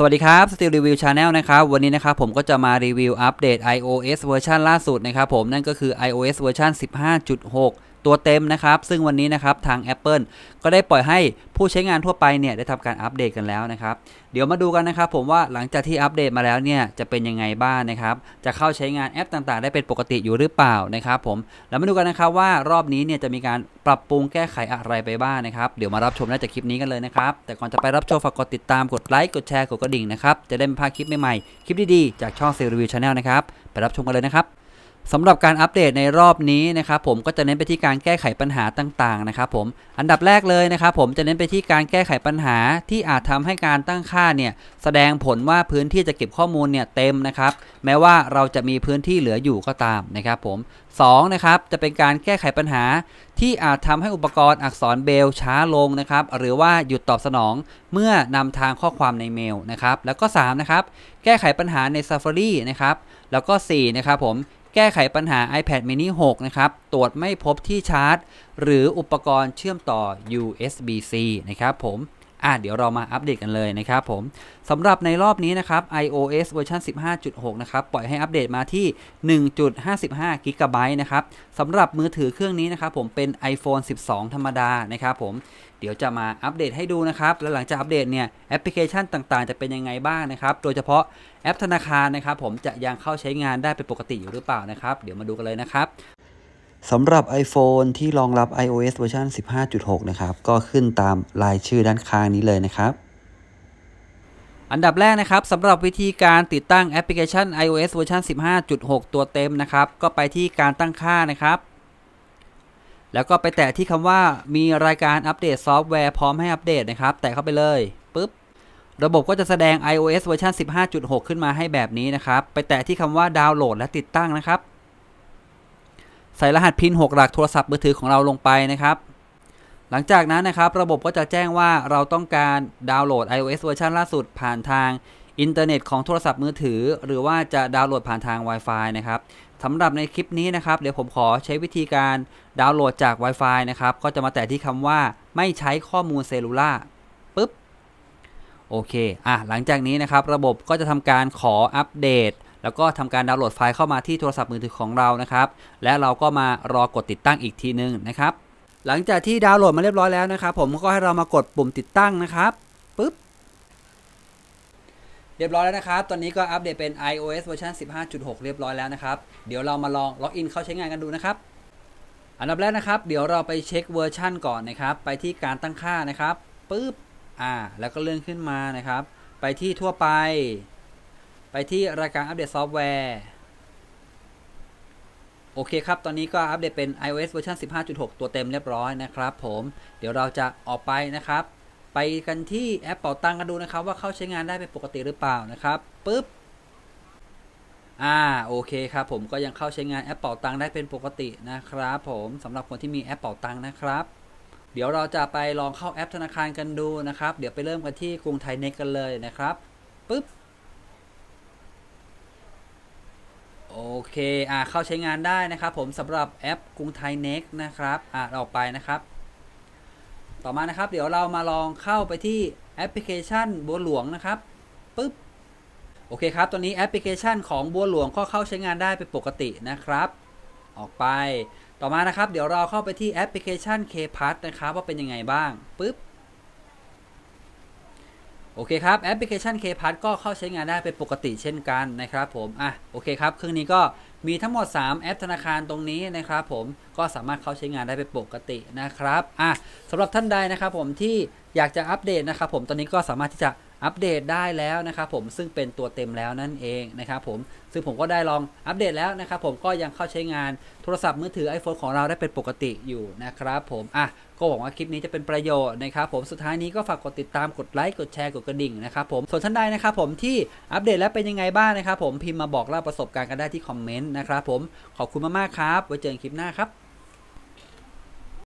สวัสดีครับ Steel Review Channel นะครับ วันนี้นะครับผมก็จะมารีวิวอัปเดต iOS เวอร์ชันล่าสุดนะครับผม นั่นก็คือ iOS เวอร์ชัน15.6ตัวเต็มนะครับซึ่งวันนี้นะครับทาง Apple ก็ได้ปล่อยให้ผู้ใช้งานทั่วไปเนี่ยได้ทำการอัปเดตกันแล้วนะครับเดี๋ยวมาดูกันนะครับ ผมว่าหลังจากที่อัปเดตมาแล้วเนี่ยจะเป็นยังไงบ้างนนะครับจะเข้าใช้งานแอปต่างๆ ได้เป็นปกติอยู่หรือเปล่านะครับ ผมแล้วมาดูกันนะครับว่ารอบนี้เนี่ยจะมีการปรับปรุงแก้ไขอะไรไปบ้างนะครับ เดี๋ยวมารับชมได้จากคลิปนี้กันเลยนะครับแต่ก่อนจะไปรับชมฝากกดติดตามกดไลค์กดแชร์กดกระดิ่งนะครับจะได้ไม่พลาดคลิปใหม่ๆ คลิปดีๆ จากช่องเซลล์รีวิวชาแนลนะครับไปรับชมกันเลยนะครับสำหรับการอัปเดตในรอบนี้นะครับผมก็จะเน้นไปที่การแก้ไขปัญหาต่างๆนะครับผมอันดับแรกเลยนะครับ ผมจะเน้นไปที่การแก้ไขปัญหา ที่อาจทำให้การตั้งค่าเนี่ยแสดงผลว่าพื้นที่จะเก็บข้อมูลเนี่ยเต็มนะครับแม้ว่าเราจะมีพื้นที่เหลืออยู่ก็ตามนะครับผม2นะครับจะเป็นการแก้ไขปัญหาที่อาจทำให้อุปกรณ์อักษรเบลช้าลงนะครับหรือว่าหยุดตอบสนองเมื่อนำทางข้อความในเมลนะครับแล้วก็3นะครับแก้ไขปัญหาใน Safari นะครับแล้วก็4นะครับผมแก้ไขปัญหา iPad mini 6 นะครับ ตรวจไม่พบที่ชาร์จ หรืออุปกรณ์เชื่อมต่อ USB-C นะครับผมอ่ะเดี๋ยวเรามาอัปเดตกันเลยนะครับผมสำหรับในรอบนี้นะครับ iOS เวอร์ชัน15.6นะครับปล่อยให้อัปเดตมาที่1.55กิกะไบต์นะครับสำหรับมือถือเครื่องนี้นะครับผมเป็น iPhone 12 ธรรมดานะครับผมเดี๋ยวจะมาอัปเดตให้ดูนะครับและหลังจากอัปเดตเนี่ยแอปพลิเคชันต่างๆ จะเป็นยังไงบ้างนะครับ โดยเฉพาะแอปธนาคารนะครับผมจะยังเข้าใช้งานได้เป็นปกติอยู่หรือเปล่านะครับ เดี๋ยวมาดูกันเลยนะครับสำหรับ iPhone ที่รองรับ iOS เวอร์ชัน15.6 นะครับ ก็ขึ้นตามรายชื่อด้านข้างนี้เลยนะครับ อันดับแรกนะครับสำหรับวิธีการติดตั้งแอปพลิเคชัน iOS เวอร์ชัน15.6 ตัวเต็มนะครับ ก็ไปที่การตั้งค่านะครับ แล้วก็ไปแตะที่คำว่ามีรายการอัปเดตซอฟต์แวร์พร้อมให้อัปเดตนะครับ แตะเข้าไปเลยปุ๊บระบบก็จะแสดง iOS เวอร์ชัน15.6 ขึ้นมาให้แบบนี้นะครับ ไปแตะที่คำว่าดาวน์โหลด และติดตั้งนะครับใส่รหัสพิน6หลักโทรศัพท์มือถือของเราลงไปนะครับ หลังจากนั้นนะครับระบบก็จะแจ้งว่าเราต้องการดาวน์โหลด iOS เวอร์ชันล่าสุดผ่านทางอินเทอร์เน็ตของโทรศัพท์มือถือหรือว่าจะดาวน์โหลดผ่านทาง Wi-Fi นะครับสำหรับในคลิปนี้นะครับ เดี๋ยวผมขอใช้วิธีการดาวน์โหลดจาก Wi-Fi นะครับก็จะมาแต่ที่คำว่า ไม่ใช้ข้อมูลเซลลูล่าปุ๊บโอเคอ่ะหลังจากนี้นะครับ ระบบก็จะทำการขออัปเดตแล้วก็ทำการดาวน์โหลดไฟล์เข้ามาที่โทรศัพท์มือถือของเรานะครับ และเราก็มารอกดติดตั้งอีกทีนึงนะครับ หลังจากที่ดาวน์โหลดมาเรียบร้อยแล้วนะครับ ผมก็ให้เรามากดปุ่มติดตั้งนะครับ ปึ๊บ เรียบร้อยแล้วนะครับ ตอนนี้ก็อัปเดตเป็น iOS เวอร์ชัน15.6 เรียบร้อยแล้วนะครับ เดี๋ยวเรามาลองล็อกอินเข้าใช้งานกันดูนะครับ อันดับแรกนะครับ เดี๋ยวเราไปเช็คเวอร์ชันก่อนนะครับ ไปที่การตั้งค่านะครับ ปึ๊บ อ่า แล้วก็เลื่อนขึ้นมานะครับ ไปที่ทั่วไปไปที่รายการอัปเดตซอฟต์แวร์โอเคครับตอนนี้ก็อัปเดตเป็น iOS เวอร์ชัน15.6 ตัวเต็มเรียบร้อยนะครับผมเดี๋ยวเราจะออกไปนะครับ ไปกันที่แอปเป่าตังกันดูนะครับว่าเข้าใช้งานได้เป็นปกติหรือเปล่านะครับปุ๊บอ่าโอเคครับผมก็ยังเข้าใช้งานแอปเป่าตังได้เป็นปกตินะครับ ผมสำหรับคนที่มีแอปเป่าตังนะครับ เดี๋ยวเราจะไปลองเข้าแอปธนาคารกันดูนะครับ เดี๋ยวไปเริ่มกันที่กรุงไทยเน็กกันเลยนะครับปุ๊บโอเค อ่าเข้าใช้งานได้นะครับ ผมสำหรับแอปกรุงไทยเน็กนะครับ อ่าออกไปนะครับ ต่อมานะครับเดี๋ยวเรามาลองเข้าไปที่แอปพลิเคชันบัวหลวงนะครับ ปึ๊บ โอเคครับ ตอนนี้แอปพลิเคชันของบัวหลวงก็เข้าใช้งานได้เป็นปกตินะครับ ออกไป ต่อมานะครับ เดี๋ยวเราเข้าไปที่แอปพลิเคชัน k p a s s นะครับว่าเป็นยังไงบ้าง ปึ๊บโอเคครับแอปพลิเคชัน KPass ก็เข้าใช้งานได้เป็นปกติเช่นกันนะครับผมอ่ะโอเค ครับเครื่องนี้ก็มีทั้งหมด 3 แอปธนาคารตรงนี้นะครับผมก็สามารถเข้าใช้งานได้เป็นปกตินะครับอ่ะสำหรับท่านใดนะครับผมที่อยากจะอัปเดตนะครับผมตอนนี้ก็สามารถที่จะอัปเดตได้แล้วนะครับผมซึ่งเป็นตัวเต็มแล้วนั่นเองนะครับผมซึ่งผมก็ได้ลองอัปเดตแล้วนะครับผมก็ยังเข้าใช้งานโทรศัพท์มือถือ iPhone ของเราได้เป็นปกติอยู่นะครับ ผมอ่ะก็หวังว่าคลิปนี้จะเป็นประโยชน์นะครับผมสุดท้ายนี้ก็ฝากกดติดตามกดไลค์กดแชร์กดกระดิ่งนะครับผมส่วนท่านใดนะครับผมที่อัปเดตแล้วเป็นยังไงบ้างนะครับผมพิมพ์มาบอกเล่าประสบการณ์กันได้ที่คอมเมนต์นะครับผมขอบคุณมากๆครับ ไว้เจอกันคลิปหน้าครับ